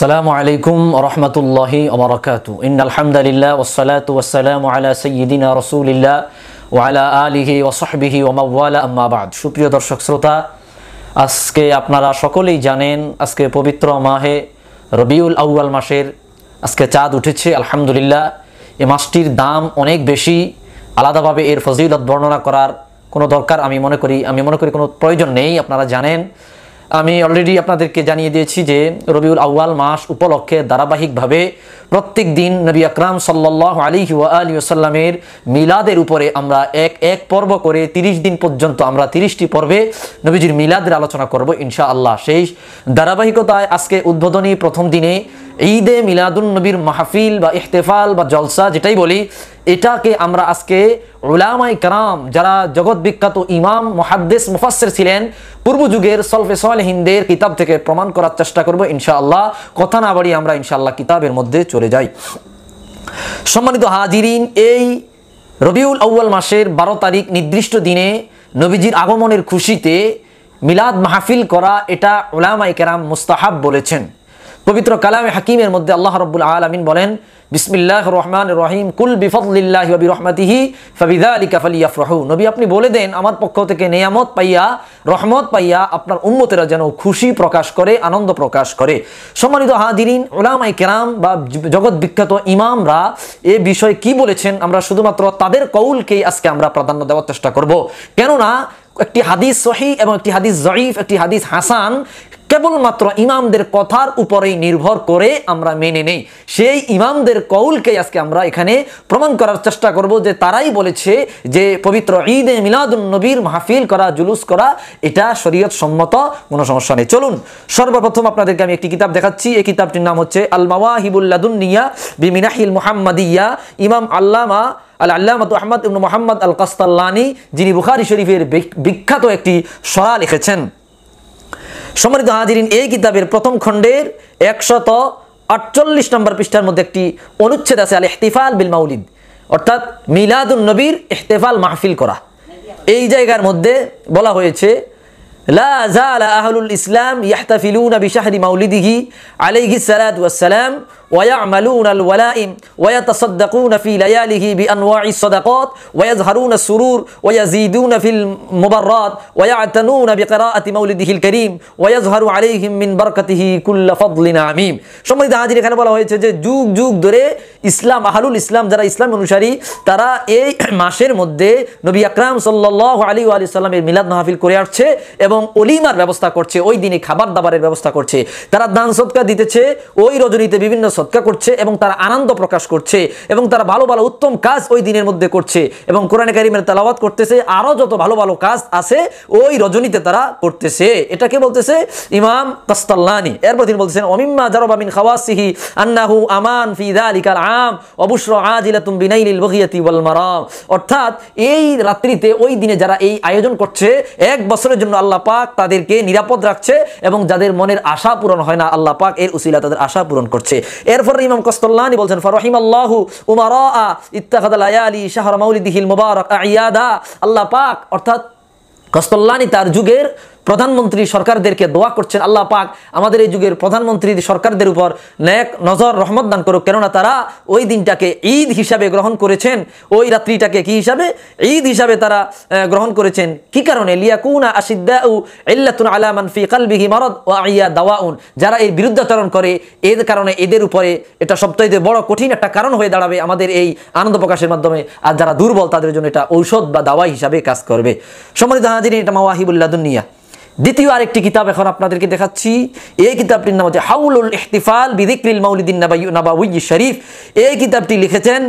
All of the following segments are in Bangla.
আসসালামু আলাইকুম রহমতুল্লাহি ওবরাকাত ইন আলহামদুলিল্লাহ ওসালাত ওয়াসালাম আলা সঈদিনা রসুলিল্লাহ ও আলা আলিহি ওসহবিহি ওমাওয়ালা আম্মাবাদ সুপ্রিয় দর্শক শ্রোতা আজকে আপনারা সকলেই জানেন আজকে পবিত্র মাহে রবিউল আউয়াল মাসের আজকে চাঁদ উঠেছে আলহামদুলিল্লাহ এই মাসটির দাম অনেক বেশি আলাদাভাবে এর ফজিলত বর্ণনা করার কোনো দরকার আমি মনে করি আমি মনে করি কোনো প্রয়োজন নেই আপনারা জানেন আমি অলরেডি আপনাদেরকে জানিয়ে দিয়েছি যে রবিউল আউ্বাল মাস উপলক্ষে ধারাবাহিকভাবে প্রত্যেক দিন নবী আকরাম সাল্লাহ আলী আলিয়াসাল্লামের মিলাদের উপরে আমরা এক এক পর্ব করে ৩০ দিন পর্যন্ত আমরা তিরিশটি পর্বে নবীজির মিলাদের আলোচনা করব ইনশা আল্লাহ সেই ধারাবাহিকতায় আজকে উদ্বোধনী প্রথম দিনে ঈদে মিলাদুল নবীর মাহফিল বা ইহতেফাল বা জলসা যেটাই বলি এটাকে আমরা আজকে উলামাই কারাম যারা জগৎ বিখ্যাত ইমাম মহাদ্দেশ মুফাসের ছিলেন পূর্ব যুগের সলফে হিন্দের কিতাব থেকে প্রমাণ করার চেষ্টা করব ইনশাআল্লাহ কথা না বাড়ি আমরা ইনশাআল্লাহ কিতাবের মধ্যে চলে যাই সম্মানিত হাজিরিন এই রবিউল আউ্বাল মাসের বারো তারিখ নির্দিষ্ট দিনে নবীজির আগমনের খুশিতে মিলাদ মাহফিল করা এটা ওলামাই কেরাম মুস্তাহাব বলেছেন পবিত্র কালামে হাকিমের মধ্যে আল্লাহ রব্বুল আলমিন বলেন বিসমিল্লাহ রহমান রহিম কুল বিফদুল্লাহবি রহমাতিহি ফবিদা আলী কাফালিয়াফ রহু নবী আপনি বলে দেন আমার পক্ষ থেকে নেয়ামত পাইয়া রহমত পাইয়া আপনার উন্মতেরা যেন খুশি প্রকাশ করে আনন্দ প্রকাশ করে সম্মানিত হাদিরিন ওলামাই কেরাম বা জগৎ বিখ্যাত ইমামরা এ বিষয়ে কি বলেছেন আমরা শুধুমাত্র তাদের কৌলকেই আজকে আমরা প্রাধান্য দেওয়ার চেষ্টা করবো কেননা একটি হাদিস সহি এবং একটি হাদিস জয়ীফ একটি হাদিস হাসান কেবলমাত্র ইমামদের কথার উপরেই নির্ভর করে আমরা মেনে নেই সেই ইমামদের কৌলকে আজকে আমরা এখানে প্রমাণ করার চেষ্টা করব যে তারাই বলেছে যে পবিত্র ঈদ এ মিলাদুল নবীর মাহফিল করা জুলুস করা এটা শরীয়ত সম্মত কোনো সমস্যা নেই চলুন সর্বপ্রথম আপনাদেরকে আমি একটি কিতাব দেখাচ্ছি এই কিতাবটির নাম হচ্ছে আল বি মিনাহিল মোহাম্মদিয়া ইমাম আল্লামা আল আল্লামাত আহমদ মোহাম্মদ আল কাস্তাল্লানি যিনি বুখারি শরীফের বিখ্যাত একটি সরা লিখেছেন সমৃদ্ধ হাজিরিন এই কিতাবের প্রথম খণ্ডের একশত আটচল্লিশ নম্বর পৃষ্ঠার মধ্যে একটি অনুচ্ছেদ আছে আল ইহতিফাল বিল মাউলিদ অর্থাৎ মিলাদুল নবীর ইহতেফাল মাহফিল করা এই জায়গার মধ্যে বলা হয়েছে লা জাল আহলুল ইসলাম ইয়াহতাফিলুনা বিশাহরি মাউলিদিহি আলাইহি সালাত ওয়াসসালাম ويعملون الولائم ويتصدقون في لياله بأنواع الصدقات السرور ويزيدون في المبرات ويعتنون بقراءة مولده الكريم ويظهر عليهم من بركته كل فضل عميم এখানে বলা হয়েছে যে যুগ যুগ ধরে ইসলাম আহলুল ইসলাম যারা ইসলাম অনুসারী তারা এই মাসের মধ্যে নবী আকরাম আলি সাল্লামের মিলাদ মাহফিল করে আসছে এবং অলিমার ব্যবস্থা করছে ওই দিনে খাবার দাবারের ব্যবস্থা করছে তারা দান সৎকার দিতেছে ওই রজনীতে বিভিন্ন সৎকা করছে এবং তারা আনন্দ প্রকাশ করছে এবং তারা ভালো ভালো উত্তম কাজ ওই দিনের মধ্যে করছে এবং কোরআনে কারিমের তালাবাদ করতেছে আরও যত ভালো ভালো কাজ আছে ওই রজনীতে তারা করতেছে এটাকে বলতেছে ইমাম কাস্তাল্লানি এরপর তিনি বলতেছেন অমিম্মা জারবামিন খাওয়াসিহি আন্নাহু আমান ফিদা আলিকাল আম অবশ্য আজিলাতুম বিনাইলিল বহিয়াতি ওয়াল মারাম অর্থাৎ এই রাত্রিতে ওই দিনে যারা এই আয়োজন করছে এক বছরের জন্য আল্লাহ পাক তাদেরকে নিরাপদ রাখছে এবং যাদের মনের আশা পূরণ হয় না আল্লাহ পাক এর উসিলা তাদের আশা পূরণ করছে এরপর ইমাম কস্তল্লানি বলছেন ফরহিম আল্লাহ উমার ইত্তাহাদি শাহর মৌলিদিহিল মুবারক আয়াদা আল্লাহ পাক অর্থাৎ কস্তল্লানি তার যুগের প্রধানমন্ত্রী সরকারদেরকে দোয়া করছেন আল্লাহ পাক আমাদের এই যুগের প্রধানমন্ত্রী সরকারদের উপর ন্যাক নজর রহমত দান করুক কেননা তারা ওই দিনটাকে ঈদ হিসাবে গ্রহণ করেছেন ওই রাত্রিটাকে কি হিসাবে ঈদ হিসাবে তারা গ্রহণ করেছেন কি কারণে লিয়াকুনা আশিদ্দাউ ইল্লাতুন আলা কালবিহি মারাদ ও আইয়া দাওয়াউন যারা এর বিরুদ্ধাচরণ করে এর কারণে এদের উপরে এটা সবচাইতে বড় কঠিন একটা কারণ হয়ে দাঁড়াবে আমাদের এই আনন্দ প্রকাশের মাধ্যমে আর যারা দুর্বল তাদের জন্য এটা ঔষধ বা দাওয়াই হিসাবে কাজ করবে সম্মানিত হাজির এটা মাওয়াহিবুল্লাদুন্নিয়া দ্বিতীয় আরেকটি কিতাব এখন আপনাদেরকে দেখাচ্ছি এই কিতাবটির নাম হচ্ছে হাউলুল ইহতিফাল বিদিকরিল মাউলিদিন নাবাউই শরীফ এই কিতাবটি লিখেছেন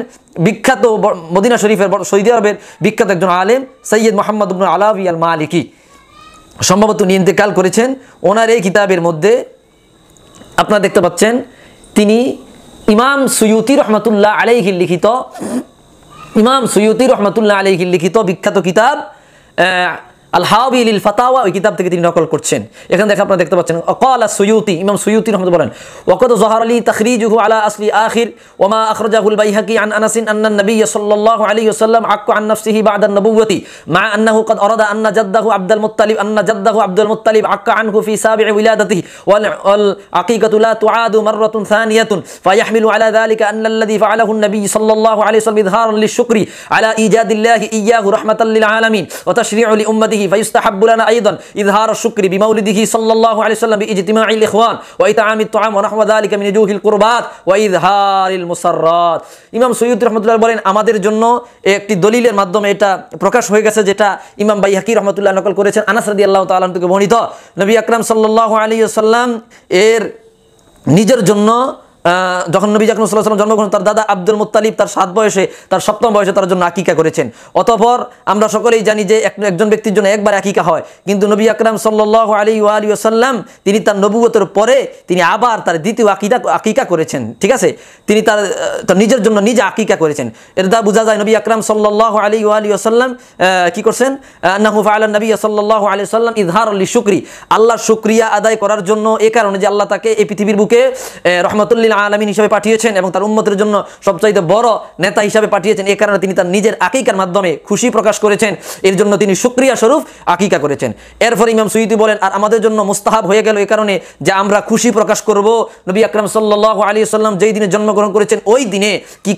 বিখ্যাত মদিনা শরীফের সৌদি আরবের বিখ্যাত একজন আলেম সৈয়দ মোহাম্মদ আলাবি আল মালিকি সম্ভবত নিয়ন্ত্রিকাল করেছেন ওনার এই কিতাবের মধ্যে আপনারা দেখতে পাচ্ছেন তিনি ইমাম সুয়ুতি রহমতুল্লাহ আলাইহির লিখিত ইমাম সুয়ুতি রহমতুল্লাহ আলাইহির লিখিত বিখ্যাত কিতাব الهاوي للفتاوى وكتاب تكتب نقل كرتشين يقول لك أنا دكتور بتشين قال السيوطي إمام سيوطي رحمة الله وقد ظهر لي تخريجه على أصل آخر وما أخرجه البيهقي عن أنس أن النبي صلى الله عليه وسلم عك عن نفسه بعد النبوة مع أنه قد أراد أن جده عبد المطلب أن جده عبد المطلب عك عنه في سابع ولادته والعقيقة لا تعاد مرة ثانية فيحمل على ذلك أن الذي فعله النبي صلى الله عليه وسلم إظهارا للشكر على إيجاد الله إياه رحمة للعالمين وتشريع لأمته মাউলিদিহি ফাইস্তাহাবুলানা আইদান ইযহার শুকরি বিমাউলিদিহি সাল্লাল্লাহু আলাইহি সাল্লাম বিইজতিমাইল ইখওয়ান ওয়া ইতাআমিত তুআম ওয়া নাহওয়া যালিকা মিন জুহিল কুরবাত ওয়া ইযহারিল মুসাররাত ইমাম সৈয়দ রহমতুল্লাহ বলেন আমাদের জন্য একটি দলিলের মাধ্যমে এটা প্রকাশ হয়ে গেছে যেটা ইমাম বাইহাকি রহমতুল্লাহ নকল করেছেন আনাস রাদিয়াল্লাহু তাআলা থেকে বর্ণিত নবী আকরাম সাল্লাল্লাহু আলাইহি সাল্লাম এর নিজের জন্য যখন নবী সাল্লাহ সাল্লাম জন্মগ্রহণ তার দাদা আব্দুল মুতালিব তার সাত বয়সে তার সপ্তম বয়সে তার জন্য আকিকা করেছেন অতপর আমরা সকলেই জানি যে একজন ব্যক্তির জন্য একবার আকিকা হয় কিন্তু নবী আকরাম সাল্লাহ আলী আলী আসাল্লাম তিনি তার নবুয়তের পরে তিনি আবার তার দ্বিতীয় আকিদা আকিকা করেছেন ঠিক আছে তিনি তার তার নিজের জন্য নিজে আকিকা করেছেন এর দ্বারা বোঝা যায় নবী আকরাম সাল্লাহ আলী আলী আসাল্লাম কী করছেন নাহুফ আল্লাহ নবী সাল্লাহ আলী সাল্লাম ইজহার আল্লি শুক্রি আল্লাহর শুক্রিয়া আদায় করার জন্য এ কারণে যে আল্লাহ তাকে এই পৃথিবীর বুকে রহমতুল্লি রহমতুল্লিল আলমিন হিসেবে পাঠিয়েছেন এবং তার উন্মতের জন্য সবচাইতে বড় নেতা হিসাবে পাঠিয়েছেন এ কারণে তিনি তার নিজের আকিকার মাধ্যমে খুশি প্রকাশ করেছেন এর জন্য তিনি সুক্রিয়া স্বরূপ আকিকা করেছেন এরপর ইমাম সুইদি বলেন আর আমাদের জন্য মুস্তাহাব হয়ে গেল এ কারণে যে আমরা খুশি প্রকাশ করব নবী আকরম সাল্লাহ আলী সাল্লাম যেই দিনে জন্মগ্রহণ করেছেন ওই দিনে কি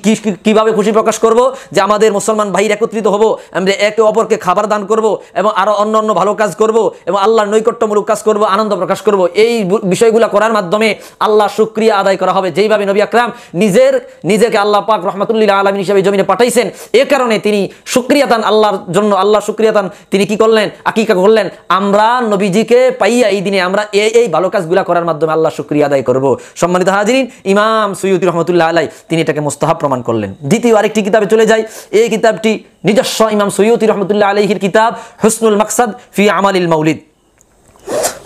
কিভাবে খুশি প্রকাশ করব যে আমাদের মুসলমান ভাই একত্রিত হব আমরা একে অপরকে খাবার দান করব এবং আরও অন্য অন্য ভালো কাজ করব এবং আল্লাহর নৈকট্যমূলক কাজ করব আনন্দ প্রকাশ করব এই বিষয়গুলো করার মাধ্যমে আল্লাহ সুক্রিয়া আদায় করা হবে হবে যেইভাবে নবী আকরাম নিজের নিজেকে আল্লাহ পাক রহমতুল্লিল্লা আলমিন হিসাবে জমিনে পাঠাইছেন এ কারণে তিনি সুক্রিয়াতান আল্লাহর জন্য আল্লাহ সুক্রিয়াতান তিনি কি করলেন আকিকা করলেন আমরা নবীজিকে পাইয়া এই দিনে আমরা এই এই ভালো কাজগুলা করার মাধ্যমে আল্লাহ সুক্রিয়া আদায় করব সম্মানিত হাজিরিন ইমাম সৈয়দ রহমতুল্লাহ আলাই তিনি এটাকে মোস্তাহাব প্রমাণ করলেন দ্বিতীয় আরেকটি কিতাবে চলে যায় এই কিতাবটি নিজস্ব ইমাম সৈয়দ রহমতুল্লাহ আলহির কিতাব হুসনুল মকসাদ ফি আমালিল মৌলিদ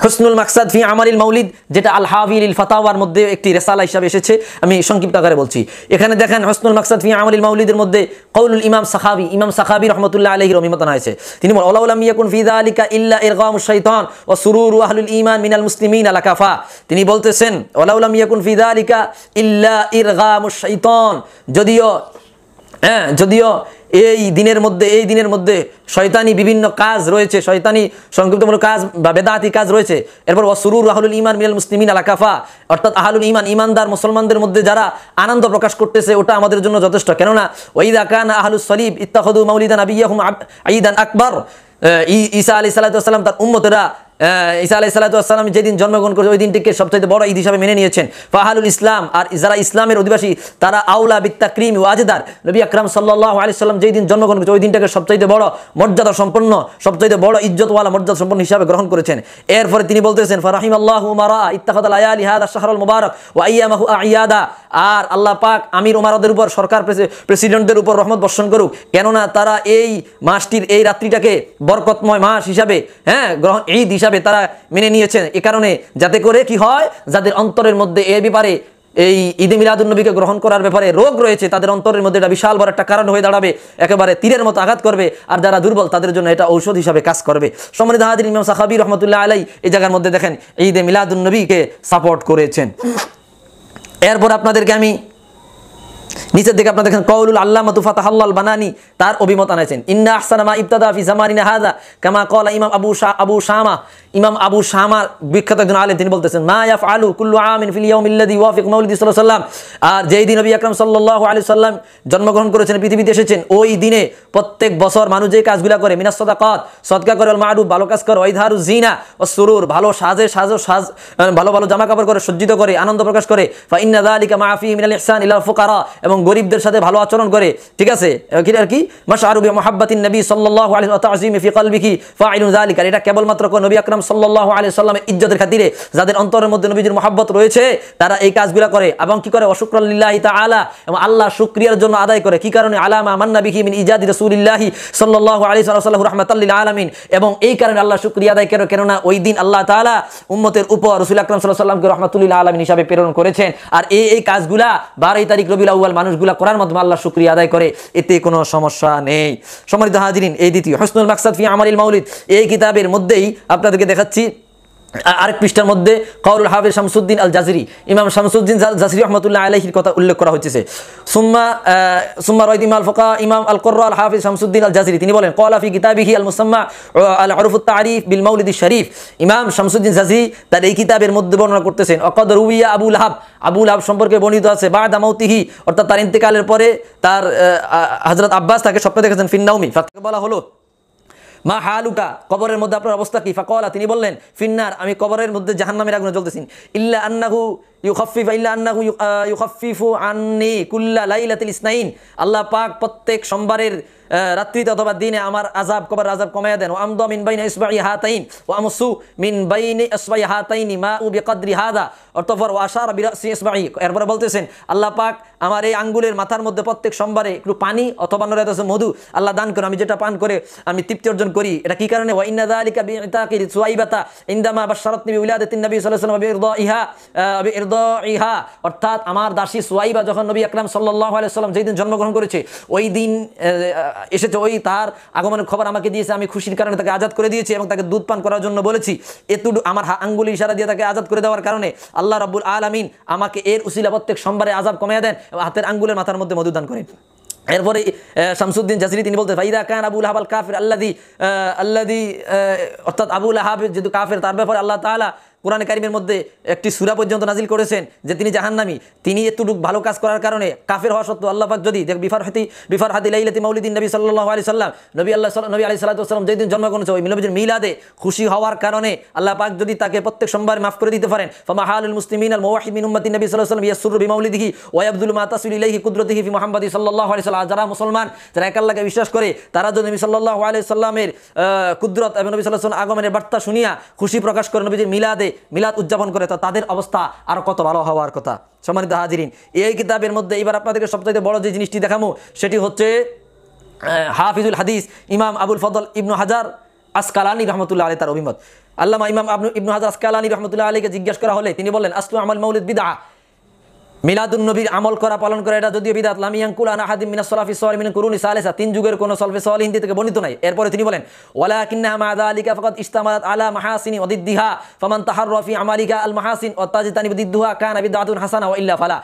হসনুল মাকসাদ ফি আমারিল মৌলিদ যেটা আল হাবিল ইল ফাতাওয়ার মধ্যে একটি রেসালা হিসাবে এসেছে আমি সংক্ষিপ্ত আকারে বলছি এখানে দেখেন হসনুল মাকসাদ ফি আমারিল মৌলিদের মধ্যে কৌলুল ইমাম সাহাবি ইমাম সাহাবি রহমতুল্লাহ আলহির অভিমতন হয়েছে তিনি বলেন ফিদা আলিকা ইল্লা ইরগাম শৈতন ও সুরুর ওয়াহলুল ইমান মিনাল মুসলিমিন আলা কাফা তিনি বলতেছেন ওলাউলাম ইয়াকুন ফিদা আলিকা ইল্লা ইরগাম শৈতন যদিও হ্যাঁ যদিও এই দিনের মধ্যে এই দিনের মধ্যে শয়তানি বিভিন্ন কাজ রয়েছে শয়তানি সংক্ষিপ্তমূলক কাজ বা বেদাতি কাজ রয়েছে এরপর অসুরুর আহলুল ইমান মিল মুসলিমিন আলাকাফা অর্থাৎ আহলুল ইমান ইমানদার মুসলমানদের মধ্যে যারা আনন্দ প্রকাশ করতেছে ওটা আমাদের জন্য যথেষ্ট কেননা ওইদ আকান আহুল সলিব ইত্তাহদু মাউলিদান আবিয়াহুম আইদান আকবর ঈসা আলি সাল্লাম তার উম্মতেরা ইসা আলাহ সালাতাম যেদিন জন্মগ্রহণ করেছে ওই দিনটিকে সবচেয়ে বড় ঈদ হিসাবে মেনে নিয়েছেন ফাহালুল ইসলাম আর যারা ইসলামের অধিবাসী তারা আউলা বিত্তা ক্রিম ওয়াজেদার নবী আকরাম সাল্লাহ আলিয়াল্লাম যেই দিন জন্মগ্রহণ করেছে ওই দিনটাকে সবচেয়ে বড় মর্যাদা সম্পন্ন সবচেয়ে বড় ইজ্জতওয়ালা মর্যাদা সম্পন্ন হিসাবে গ্রহণ করেছেন এরপরে তিনি বলতেছেন ফারাহিম আল্লাহ উমারা ইত্তাহাদ আয়াল ইহাদা শাহরুল মুবারক ওয়াইয়ামাহু আয়াদা আর আল্লাহ পাক আমির উমারদের উপর সরকার প্রেসিডেন্টদের উপর রহমত বর্ষণ করুক কেননা তারা এই মাসটির এই রাত্রিটাকে বরকতময় মাস হিসাবে হ্যাঁ গ্রহণ এই হিসাবে হিসাবে তারা মেনে নিয়েছেন এ কারণে যাতে করে কি হয় যাদের অন্তরের মধ্যে এ ব্যাপারে এই ঈদে মিলাদুলনবীকে গ্রহণ করার ব্যাপারে রোগ রয়েছে তাদের অন্তরের মধ্যে এটা বিশাল বড় একটা কারণ হয়ে দাঁড়াবে একেবারে তীরের মতো আঘাত করবে আর যারা দুর্বল তাদের জন্য এটা ঔষধ হিসাবে কাজ করবে সম্মানিত হাদিন ইমাম সাহাবি রহমতুল্লাহ আলাই এই জায়গার মধ্যে দেখেন ঈদে মিলাদুলনবীকে সাপোর্ট করেছেন এরপর আপনাদেরকে আমি নিচের দিকে আপনার দেখেন কৌলুল আল্লাহ তুফাতাহাল বানানি তার অভিমত আনাইছেন ইন্না আহসানামা ইফতাদা ফি জামানিনা হাদা কামা কলা ইমাম আবু শাহ আবু শামা ইমাম আবু শামা বিখ্যাত একজন আলেম তিনি বলতেছেন মা ইয়াফ আলু কুল্লু আমিন ফিল ইল্লাদি ওয়াফিক মাউলিদি সাল্লাল্লাহু সাল্লাম আর যেই দিন নবী আকরাম সাল্লাল্লাহু আলাইহি সাল্লাম জন্মগ্রহণ করেছেন পৃথিবীতে এসেছেন ওই দিনে প্রত্যেক বছর মানুষ যে কাজগুলা করে মিনাস সাদাকাত সদকা করে আল মারুফ ভালো কাজ করে ওয়াইধারু জিনা ও সুরুর ভালো সাজে সাজো সাজ ভালো ভালো জামা কাপড় করে সজ্জিত করে আনন্দ প্রকাশ করে ফা ইন্না যালিকা মা ফি মিনাল ইহসান ইলা ফুকারা এবং গরিবদের সাথে ভালো আচরণ করে ঠিক আছে কি আর কি মশারুবি মোহাব্বাতিন নবী সাল্লাহ আলী তাজিম ফিকল বিখি ফাইনুল আলিকার এটা কেবলমাত্র নবী আকরম সাল্লাহ আলি সাল্লামের ইজ্জতের খাতিরে যাদের অন্তরের মধ্যে নবীজির মহাব্বত রয়েছে তারা এই কাজগুলো করে এবং কি করে অশুক্রাল্লাহ তা আলা এবং আল্লাহ শুক্রিয়ার জন্য আদায় করে কি কারণে আলামা মান্না বিহি মিন ইজাদি রসুলিল্লাহি সাল্লাহ আলী সাল্লাহ রহমতাল্লিল আলমিন এবং এই কারণে আল্লাহ শুক্রিয়া আদায় করে কেননা ওই দিন আল্লাহ তালা উম্মতের উপর রসুল আকরম সাল্লাহ সাল্লামকে রহমতুল্লিল্লাহ আলমিন হিসাবে প্রেরণ করেছেন আর এই এই কাজগুলা বারোই তারিখ রবিউল মানুষগুলা করার মাধ্যমে আল্লাহ শুক্রিয়া আদায় করে এতে কোনো সমস্যা নেই সমৃদ্ধ হাজির এই দ্বিতীয় হসনুল মাকসাদ ফি আমারিল মাউলিদ এই কিতাবের মধ্যেই আপনাদেরকে দেখাচ্ছি আরেক পৃষ্ঠার মধ্যে কৌরুল হাফিজ শামসুদ্দিন আল জাজিরি ইমাম শামসুদ্দিন জাজিরি রহমতুল্লাহ আলহির কথা উল্লেখ করা হচ্ছে সুম্মা সুম্মা রহিদিম আল ফোকা ইমাম আল কর আল হাফিজ শামসুদ্দিন আল জাজিরি তিনি বলেন কলাফি কিতাবিহি আল মুসাম্মা আল আরফুত্তা তারিফ বিল মৌলিদি শরীফ ইমাম শামসুদ্দিন জাজিরি তার এই কিতাবের মধ্যে বর্ণনা করতেছেন অকদ রুইয়া আবুল হাব আবুল হাব সম্পর্কে বর্ণিত আছে বা দামাউতিহি অর্থাৎ তার ইন্তেকালের পরে তার হজরত আব্বাস তাকে স্বপ্ন দেখেছেন ফিন্নাউমি তাকে বলা হলো মা হালুকা কবরের মধ্যে আপনার অবস্থা কি ফাকলা তিনি বললেন ফিন্নার আমি কবরের মধ্যে জাহান্নামের আগুনে জ্বলতেছি ইল্লা আন্নাহু আননি কুল্লা লাইলাতিল ইসনাইন আল্লাহ পাক প্রত্যেক সোমবারের রাত্রিতে অথবা দিনে আমার আজাব কবার আজাব দেন ও মিন ইসবাই হাতাইন ও আমসু মিন ইসবাই হাতাইনি মা উ হাদা ও আশার বিরাসি ইসবাই বলতেছেন আল্লাহ পাক আমার এই আঙ্গুলের মাথার মধ্যে প্রত্যেক সোমবারে একটু পানি অথবা নরাইতেছে মধু আল্লাহ দান করে আমি যেটা পান করে আমি তৃপ্তি অর্জন করি এটা কি কারণে ওয়া ইন্না দালিকা বিতাকি সুয়াইবাতা ইনদামা নবী সাল্লাল্লাহু আলাইহি ওয়া সাল্লাম ইহা ইহা অর্থাৎ আমার দাসী সোয়াইবা যখন নবী আকরাম সাল্লাহ আলাইসাল্লাম যেই দিন জন্মগ্রহণ করেছে ওই দিন এসেছে ওই তার আগমনের খবর আমাকে দিয়েছে আমি খুশির কারণে তাকে আজাদ করে দিয়েছি এবং তাকে দুধ পান করার জন্য বলেছি এতটু আমার আঙ্গুলি ইশারা দিয়ে তাকে আজাদ করে দেওয়ার কারণে আল্লাহ রাবুল আলমিন আমাকে এর উশিলা প্রত্যেক সোমবারে আজাব কমিয়ে দেন হাতের আঙ্গুলের মাথার মধ্যে মধুদান করেন এরপরে শামসুদ্দিন জাসিরি তিনি বলতে ভাইরা কান আবুল হাবাল কাফের আল্লাদি আল্লাদি অর্থাৎ আবুল হাবির যেহেতু কাফের তার ব্যাপারে আল্লাহ তালা কোরআন কারিমের মধ্যে একটি সুরা পর্যন্ত নাজিল করেছেন যে তিনি জাহান্নামি তিনি এতটুকু ভালো কাজ করার কারণে কাফের হওয়া সত্ত্বেও আল্লাহাক যদি দেখ বিফার হাতি বিফার হাতি লাইলাতি মাউলিদিন নবী সাল্লাহ আলি সাল্লাম নবী আল্লাহ নবী আলি সাল্লাম যেদিন জন্মগ্রহণ হয়েছে ওই নবীর মিলাদে খুশি হওয়ার কারণে আল্লাহ পাক যদি তাকে প্রত্যেক সোমবার মাফ করে দিতে পারেন ফামাহালুল মুসলিমিন আল মোয়াহিমিন উম্মতি নবী সাল্লাহাম সাল্লাম ইয়াসুর বিমাউলিদিহি ওয়াই আব্দুল মাতাসুল ইলাইহি কুদরতিহি ফি মোহাম্মদি সাল্লাহ আলি সাল্লাহ যারা মুসলমান যারা একাল্লাকে বিশ্বাস করে তারা যদি নবী সাল্লাহ আলি সাল্লামের কুদরত এবং নবী সাল্লাহ আগমনের বার্তা শুনিয়া খুশি প্রকাশ করে নবীজির মিলাদে মিলাদ উদযাপন করে তো তাদের অবস্থা আরও কত ভালো হওয়ার কথা সম্মানিত হাজিরিন এই কিতাবের মধ্যে এবার আপনাদেরকে সবচেয়ে বড় যে জিনিসটি দেখামো সেটি হচ্ছে হাফিজুল হাদিস ইমাম আবুল ফদল ইবনু হাজার আসকালানি রহমতুল্লাহ আলী তার অভিমত আল্লাহ ইমাম আবনু ইবনু হাজার আসকালানি রহমতুল্লাহ আলীকে জিজ্ঞাসা করা হলে তিনি বলেন আসলু আমল মৌলিদ বিদা মিলাদুল নবীর আমল করা পালন করা এটা যদিও বিদাত লামিয়াঙ্কুল আনাহাদিম মিনা সলাফি মিন কুরুন সালেসা তিন যুগের কোনো সলফে সল হিন্দি থেকে বর্ণিত নাই এরপরে তিনি বলেন ওয়ালা কিন্না মাদা আলিকা ফকত ইস্তামাদ আলা মাহাসিনী অদিদ্দিহা ফমান তাহার রফি আমালিকা আল মাহাসিন ও তাজিতানি দিদ্দুহা কান আবি দাদুন হাসানা ও ইল্লা ফালা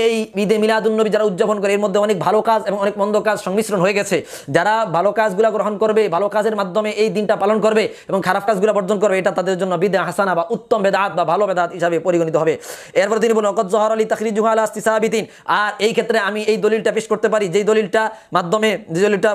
এই ঈদে মিলাদুল নবী যারা উদযাপন করে এর মধ্যে অনেক ভালো কাজ এবং অনেক মন্দ কাজ সংমিশ্রণ হয়ে গেছে যারা ভালো কাজগুলো গ্রহণ করবে ভালো কাজের মাধ্যমে এই দিনটা পালন করবে এবং খারাপ কাজগুলো বর্জন করবে এটা তাদের জন্য বিদে হাসানা বা উত্তম বেদাত বা ভালো বেদাত হিসাবে পরিগণিত হবে এরপর তিনি বলেন অকত জহর আলী তাকরিজ জুহাল আস্তিসাহাবিদিন আর এই ক্ষেত্রে আমি এই দলিলটা পেশ করতে পারি যেই দলিলটা মাধ্যমে যে দলিলটা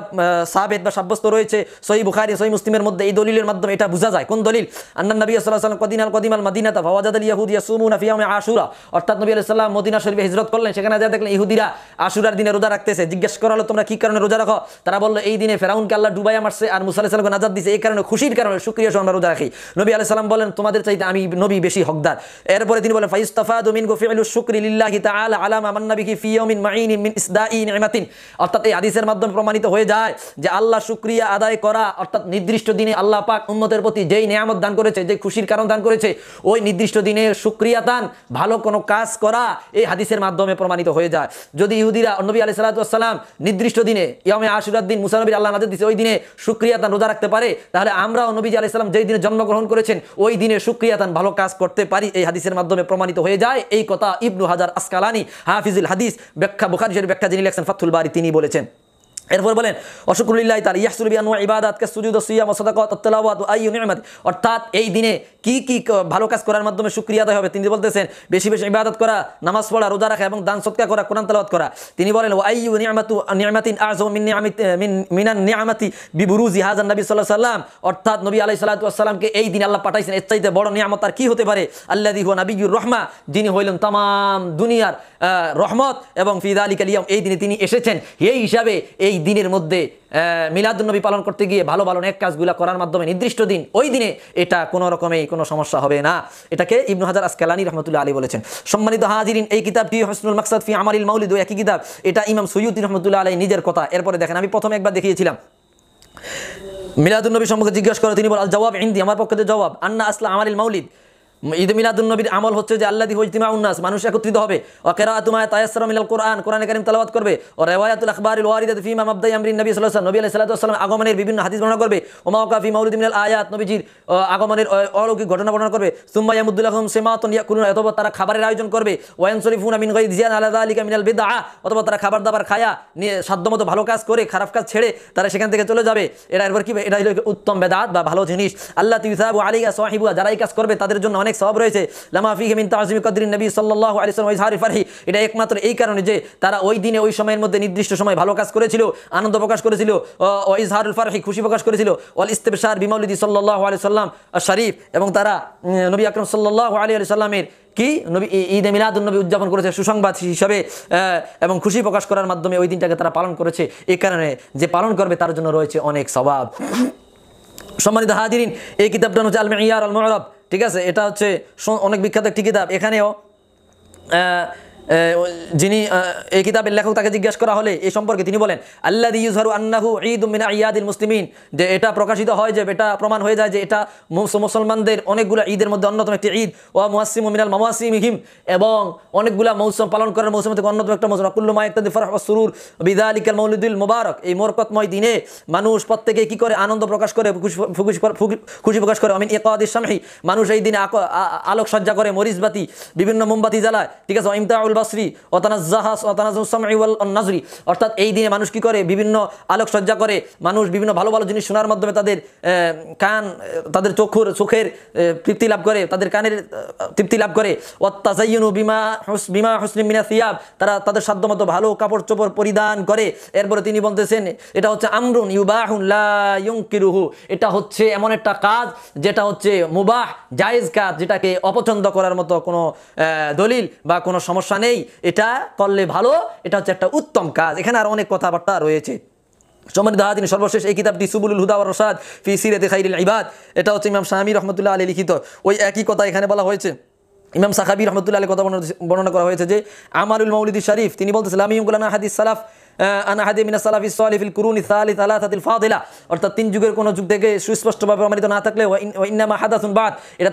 সাহাবেদ বা সাব্যস্ত রয়েছে সহি বুখারি সহি মুসলিমের মধ্যে এই দলিলের মাধ্যমে এটা বোঝা যায় কোন দলিল আন্না নবী সাল্লাম কদিন আল কদিম আল মাদিনাতা ভাওয়াজাদ আল ইয়াহুদিয়া সুমুন আফিয়ামে আশুরা অর্থাৎ নবী আলাইসাল্লাম মদিনা শরীফে হিজরত করলেন সেখানে যা দেখলেন ইহুদিরা আশুরার দিনে রোজা রাখতেছে জিজ্ঞেস করা হলো তোমরা কি কারণে রোজা রাখো তারা বললো এই দিনে ফেরাউনকে আল্লাহ ডুবাইয়া মারছে আর মুসা আলাইসাল্লামকে নাজাদ দিছে এই কারণে খুশির কারণে সুক্রিয়া আমরা রোজা রাখি নবী আলাইসাল্লাম বলেন তোমাদের চাইতে আমি নবী বেশি হকদার এরপরে তিনি বলেন ফাইস্তফা দমিন গফিউল শুক্রি লিল্লাহ হাদিসের মাধ্যমে প্রমাণিত হয়ে যায় যে আল্লাহ শুক্রিয়া আদায় করা অর্থাৎ নির্দিষ্ট দিনে আল্লাহ পাক প্রতি যেই নিয়ামত দান করেছে যে খুশির কারণ দান করেছে ওই নির্দিষ্ট দিনে দান ভালো কোনো কাজ করা এই হাদিসের মাধ্যমে প্রমাণিত হয়ে যায় যদি ইহুদিরা নবী আলি নির্দিষ্ট দিনে ইয়মে আশুরার দিন মুসানবী আল্লাহ নাজর দিচ্ছে ওই দিনে শুক্রিয়া দান রোজা রাখতে পারে তাহলে আমরাও নবীজি আলি সাল্লাম যেই দিনে জন্মগ্রহণ করেছেন ওই দিনে শুক্রিয়া দান ভালো কাজ করতে পারি এই হাদিসের মাধ্যমে প্রমাণিত হয়ে যায় এই কথা ইবনু হাজার আসকালানি হাফিজুল হাদিস ব্যাখ্যা বোখারি শরীফ ব্যাখ্যা যিনি লেখছেন ফাতুল বাড়ি তিনি বলেছেন এরপর বলেন অশকুল্লাহ তাল ইয়াসুরবিয়ান ইবাদাত সুজুদ সুইয়াম সদাকত তলাওয়াত আই নিয়মাত অর্থাৎ এই দিনে কি কি ভালো কাজ করার মাধ্যমে সুক্রিয়া দেয় হবে তিনি বলতেছেন বেশি বেশি ইবাদত করা নামাজ পড়া রোজা রাখা এবং দান সৎকা করা কোরআন তালাবাদ করা তিনি বলেন ও আইউ নিয়ামাতু নিয়ামাতিন আজম মিন নিয়ামিত মিনান নিয়ামাতি বিবুরু জিহাজান নবী সাল্লাহ সাল্লাম অর্থাৎ নবী আলাই সাল্লাহামকে এই দিন আল্লাহ পাঠাইছেন এর চাইতে বড় নিয়ামত তার কি হতে পারে আল্লাহ দিহ নবীর রহমা যিনি হইলেন তাম দুনিয়ার রহমত এবং ফিদা আলী কালিয়াম এই দিনে তিনি এসেছেন এই হিসাবে এই দিনের মধ্যে মিলাদুন্নবী পালন করতে গিয়ে ভালো ভালো অনেক কাজগুলা করার মাধ্যমে নির্দিষ্ট দিন ওই দিনে এটা কোনো রকমেই কোনো সমস্যা হবে না এটাকে ইবনু হাজার আসকালানি রহমতুল্লাহ আলী বলেছেন সম্মানিত হাজিরিন এই কিতাবটি হসনুল মাকসাদ ফি আমারিল মাউলিদ একই কিতাব এটা ইমাম সৈয়ুদ্দিন রহমতুল্লাহ আলী নিজের কথা এরপরে দেখেন আমি প্রথমে একবার দেখিয়েছিলাম মিলাদুন্নবী সম্পর্কে জিজ্ঞাসা করে তিনি বল জবাব ইন্দি আমার পক্ষে জবাব আন্না আসলা আমারিল মাউলিদ ঈদ মিলাদুল নবীর আমল হচ্ছে যে আল্লাহ হইতিমা উন্নাস মানুষ একত্রিত হবে অকেরা তুমায় তায়াসরা মিলাল কোরআন কোরআন করিম তালাবাদ করবে ও রেওয়ায়াতুল আকবর ওয়ারিদাত ফি আব্দাই আমরিন নবী সাল্লাহ নবী আলাইহিস সালাম আগমনের বিভিন্ন হাদিস বর্ণনা করবে ওমা ওকাফি মাউলিদ মিনাল আয়াত নবীজির আগমনের অলৌকিক ঘটনা বর্ণনা করবে সুম্মা ইয়ামুদ্দুল্লাহুম সিমাতুন ইয়াকুলুন অথবা তারা খাবারের আয়োজন করবে ওয়ানসরিফুনা মিন আমিন জিয়ান আলা যালিকা মিনাল বেদা অথবা তারা খাবার দাবার খায়া নিয়ে সাধ্যমতো ভালো কাজ করে খারাপ কাজ ছেড়ে তারা সেখান থেকে চলে যাবে এটা এরপর কি এটা হলো উত্তম বেদাত বা ভালো জিনিস আল্লাহ তিউসাবু আলিয়া সাহিবুয়া যারাই কাজ করবে তাদের জন্য অনেক অনেক সব রয়েছে লামাফি হেমিন তাজিম কদরিন নবী সাল্লাহ আলি সাল্লাম ইজহারি ফারহি এটা একমাত্র এই কারণে যে তারা ওই দিনে ওই সময়ের মধ্যে নির্দিষ্ট সময় ভালো কাজ করেছিল আনন্দ প্রকাশ করেছিল ও ইজহারুল ফারহি খুশি প্রকাশ করেছিল অল ইস্তেবসার বিমাউলিদি সাল্লাহ আলি সাল্লাম শরীফ এবং তারা নবী আকরম সাল্লাহ আলী আলি সাল্লামের কি নবী ঈদে মিলাদুলনবী উদযাপন করেছে সুসংবাদ হিসাবে এবং খুশি প্রকাশ করার মাধ্যমে ওই দিনটাকে তারা পালন করেছে এই কারণে যে পালন করবে তার জন্য রয়েছে অনেক স্বভাব সম্মানিত হাজিরিন এই কিতাবটা হচ্ছে আল মেয়ার আল মহরব ঠিক আছে এটা হচ্ছে অনেক বিখ্যাত একটি কিতাব এখানেও যিনি এই কিতাবের লেখক তাকে জিজ্ঞাসা করা হলে এই সম্পর্কে তিনি বলেন আল্লাহ ইউজহারু আন্নাহু ঈদ মিনা ইয়াদিল মুসলিমিন যে এটা প্রকাশিত হয় যে এটা প্রমাণ হয়ে যায় যে এটা মুসলমানদের অনেকগুলো ঈদের মধ্যে অন্যতম একটি ঈদ ওয়া মুহাসিম উমিনাল মামাসিম হিম এবং অনেকগুলো মৌসুম পালন করার মৌসুম থেকে অন্যতম একটা মৌসুম আকুল্লু আকুল্লুমা ইত্যাদি ফরহ সুরুর বিদা আলিকাল মৌলুদুল মুবারক এই মোরকতময় দিনে মানুষ প্রত্যেকে কি করে আনন্দ প্রকাশ করে খুশি খুশি প্রকাশ করে অমিন একাদিস সামহি মানুষ এই দিনে আলোকসজ্জা করে মরিচবাতি বিভিন্ন মোমবাতি জ্বালায় ঠিক আছে ইমতাউল হাসানুল বাসরি অতানাজ ওতানাজাহাস ওতানাজরি অর্থাৎ এই দিনে মানুষ কি করে বিভিন্ন আলোকসজ্জা করে মানুষ বিভিন্ন ভালো ভালো জিনিস শোনার মাধ্যমে তাদের কান তাদের চক্ষুর চোখের তৃপ্তি লাভ করে তাদের কানের তৃপ্তি লাভ করে ওত্তাজাইনু বিমা বিমা হুসলিম মিনা সিয়াব তারা তাদের সাধ্যমতো ভালো কাপড় চোপড় পরিধান করে এরপরে তিনি বলতেছেন এটা হচ্ছে আমরুন ইউবাহুল্লাহু এটা হচ্ছে এমন একটা কাজ যেটা হচ্ছে মুবাহ জায়েজ কাজ যেটাকে অপছন্দ করার মতো কোনো দলিল বা কোনো সমস্যা নেই এটা করলে ভালো এটা হচ্ছে একটা উত্তম কাজ এখানে আর অনেক কথাবার্তা রয়েছে সম্মানিত সর্বশেষ এই কিতাবটি সুবুল হুদাওয়ার রসাদ ফি সিরে ইবাদ এটা হচ্ছে ইমাম শাহামি রহমতুল্লাহ আলী লিখিত ওই একই কথা এখানে বলা হয়েছে ইমাম সাহাবি রহমতুল্লাহ আলী কথা বর্ণনা করা হয়েছে যে আমারুল মৌলিদি শরীফ তিনি বলতেছিলাম ইমকুলানা হাদিস সালাফ আনাহাদি মিনা সালাফি সালিফিল কুরুন ইসালি সালাহাতিল ফাদিলা অর্থাৎ তিন যুগের কোনো যুগ থেকে সুস্পষ্টভাবে প্রমাণিত না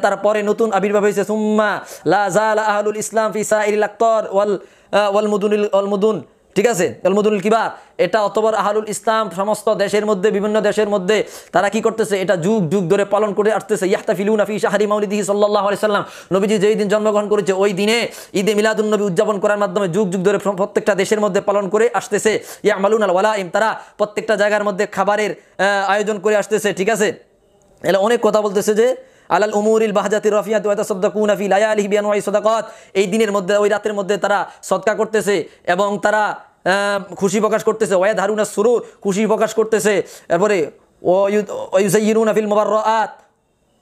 তার পরে নতুন আবির্ভাব হয়েছে সুম্মা লা জাল ইসলাম ফি সাইল আক্তর ওয়াল ওয়াল মুদুন ওয়াল ঠিক আছে এলমদুল কিবার এটা অতবার আহারুল ইসলাম সমস্ত দেশের মধ্যে বিভিন্ন দেশের মধ্যে তারা কি করতেছে এটা যুগ যুগ ধরে পালন করে আসতেছে ইয়াহতাফিলুন আফি শাহরি মাউলিদিহি সাল্লাহ সাল্লাম নবীজি যেই দিন জন্মগ্রহণ করেছে ওই দিনে ঈদে নবী উদযাপন করার মাধ্যমে যুগ যুগ ধরে প্রত্যেকটা দেশের মধ্যে পালন করে আসতেছে ইয়া মালুন আল ইম তারা প্রত্যেকটা জায়গার মধ্যে খাবারের আয়োজন করে আসতেছে ঠিক আছে এটা অনেক কথা বলতেছে যে আলাল উমুরিল বাহাজাতির রফিয়া দুয়াতা সদ্দাকুন আফি লায়া আলহি বিয়ান সদাকত এই দিনের মধ্যে ওই রাতের মধ্যে তারা সৎকা করতেছে এবং তারা খুশি প্রকাশ করতেছে ওয়া ধারুনা সুরুর খুশি প্রকাশ করতেছে তারপরে ওয়ুজাইরুন আফিল মোবাররাত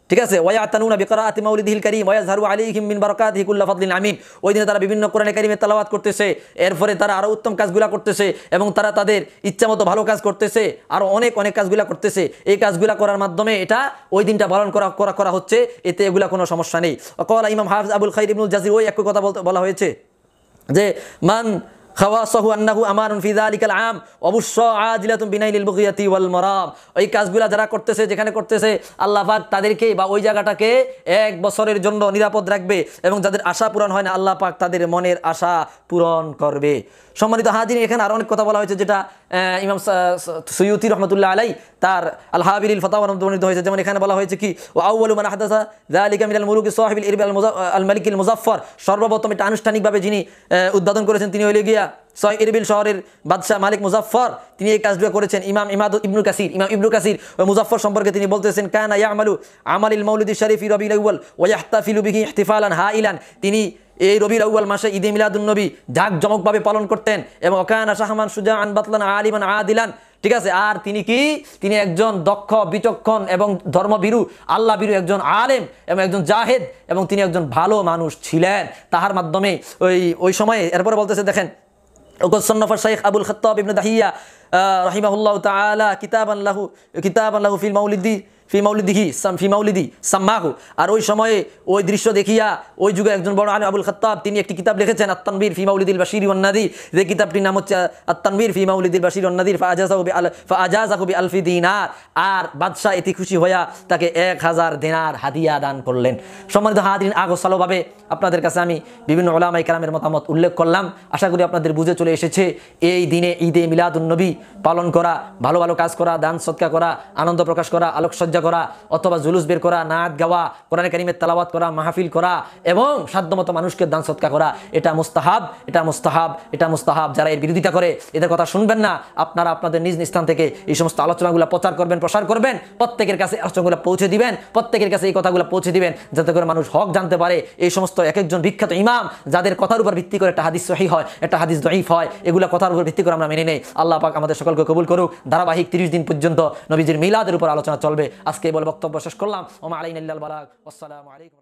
ঠিক আছে ওয়া তানুনা বেকরা আতিমাউলিদিল করিম ওয়া ঝারু আলী হিমিন বারকাত হিকুল্লা আমিন ওই দিনে তারা বিভিন্ন কোরআনে কারিমের তালাবাত করতেছে এরপরে তারা আরও উত্তম কাজগুলা করতেছে এবং তারা তাদের ইচ্ছামতো ভালো কাজ করতেছে আর অনেক অনেক কাজগুলা করতেছে এই কাজগুলা করার মাধ্যমে এটা ওই দিনটা পালন করা করা করা হচ্ছে এতে এগুলা কোনো সমস্যা নেই কলা ইমাম হাফ আবুল খাইর ইবনুল জাজির ওই একই কথা বলতে বলা হয়েছে যে মান খাওয়াসহু আন্নাহু আমার ফিদা আম অবশ্য আজিলা তুমি বিনাইলিল বকিয়াতি ওয়াল মরাম ওই কাজগুলা যারা করতেছে যেখানে করতেছে আল্লাহাক তাদেরকে বা ওই জায়গাটাকে এক বছরের জন্য নিরাপদ রাখবে এবং যাদের আশা পূরণ হয় না আল্লাহ পাক তাদের মনের আশা পূরণ করবে সম্মানিত হাজির এখানে আরও অনেক কথা বলা হয়েছে যেটা ইমাম সৈয়দি রহমতুল্লাহ আলাই তার আলহাবির ফতাহ হয়েছে যেমন এখানে বলা হয়েছে কি ও আউ্বাল মান হাদাসা জালিকা মিনাল মুরুকি সোহাবিল ইরবি আল আল মালিকিল মুজাফর সর্বপ্রথম এটা আনুষ্ঠানিকভাবে যিনি উদ্বোধন করেছেন তিনি হইলে গিয়া সয় ইরবিল শহরের বাদশাহ মালিক মুজাফর তিনি এই কাজগুলো করেছেন ইমাম ইমাদ ইবনুল কাসির ইমাম ইবনুল কাসির ও মুজাফর সম্পর্কে তিনি বলতেছেন কানা ইয়ামালু আমালিল মৌলুদি শরীফ রবিউল ওয়াহতাফিলু বিহি ইহতিফালান হা ইলান তিনি এই রবির আউ্বাল মাসে ঈদে মিলাদুলনবী জাঁকজমকভাবে পালন করতেন এবং অকায়ন শাহমান সুজা আনবাতলান আলিমান আদিলান ঠিক আছে আর তিনি কি তিনি একজন দক্ষ বিচক্ষণ এবং ধর্মবিরু আল্লাহ বিরু একজন আলেম এবং একজন জাহেদ এবং তিনি একজন ভালো মানুষ ছিলেন তাহার মাধ্যমে ওই ওই সময়ে এরপরে বলতেছে দেখেন ওকসন্নফর শাইখ আবুল খত্তাব ইবনে দাহিয়া রহিমাহুল্লাহ তালা কিতাব আল্লাহু কিতাব আল্লাহু ফিল মাউলিদ্দি ফিমাউলিদিহি ফিমাউলিদি সাম্মাহু আর ওই সময়ে ওই দৃশ্য দেখিয়া ওই যুগে একজন বড় আলী আবুল খত্তাব তিনি একটি কিতাব লিখেছেন আত্তানবীর ফিমাউলিদিল বাসির অন্নাদি যে কিতাবটির নাম হচ্ছে আত্তানবীর ফিমাউলিদিল বাসির অন্নাদির ফাজাজাহুবি আল ফাজাজাহুবি আলফি দিনার আর বাদশাহ এটি খুশি হইয়া তাকে এক হাজার দিনার হাদিয়া দান করলেন সম্মানিত হাদিন আগসালোভাবে আপনাদের কাছে আমি বিভিন্ন ওলামাই কালামের মতামত উল্লেখ করলাম আশা করি আপনাদের বুঝে চলে এসেছে এই দিনে ঈদে উন্নবী পালন করা ভালো ভালো কাজ করা দান সৎকা করা আনন্দ প্রকাশ করা আলোকসজ্জা বক্তৃতা করা অথবা জুলুস বের করা নাচ গাওয়া কোরআন কারিমের তালাবাত করা মাহফিল করা এবং সাধ্যমতো মানুষকে দান সৎকা করা এটা মুস্তাহাব এটা মুস্তাহাব এটা মুস্তাহাব যারা এর বিরোধিতা করে এদের কথা শুনবেন না আপনারা আপনাদের নিজ নিজ স্থান থেকে এই সমস্ত আলোচনাগুলো প্রচার করবেন প্রসার করবেন প্রত্যেকের কাছে আলোচনাগুলো পৌঁছে দিবেন প্রত্যেকের কাছে এই কথাগুলো পৌঁছে দিবেন যাতে করে মানুষ হক জানতে পারে এই সমস্ত এক একজন বিখ্যাত ইমাম যাদের কথার উপর ভিত্তি করে একটা হাদিস সহি হয় একটা হাদিস দহিফ হয় এগুলো কথার উপর ভিত্তি করে আমরা মেনে নেই আল্লাহ পাক আমাদের সকলকে কবুল করুক ধারাবাহিক তিরিশ দিন পর্যন্ত নবীজির মিলাদের উপর আলোচনা চলবে আজকে বলে বক্তব্য শেষ করলাম ওমা আলাইন ইল্লাল বালাক আসসালামু আলাইকুম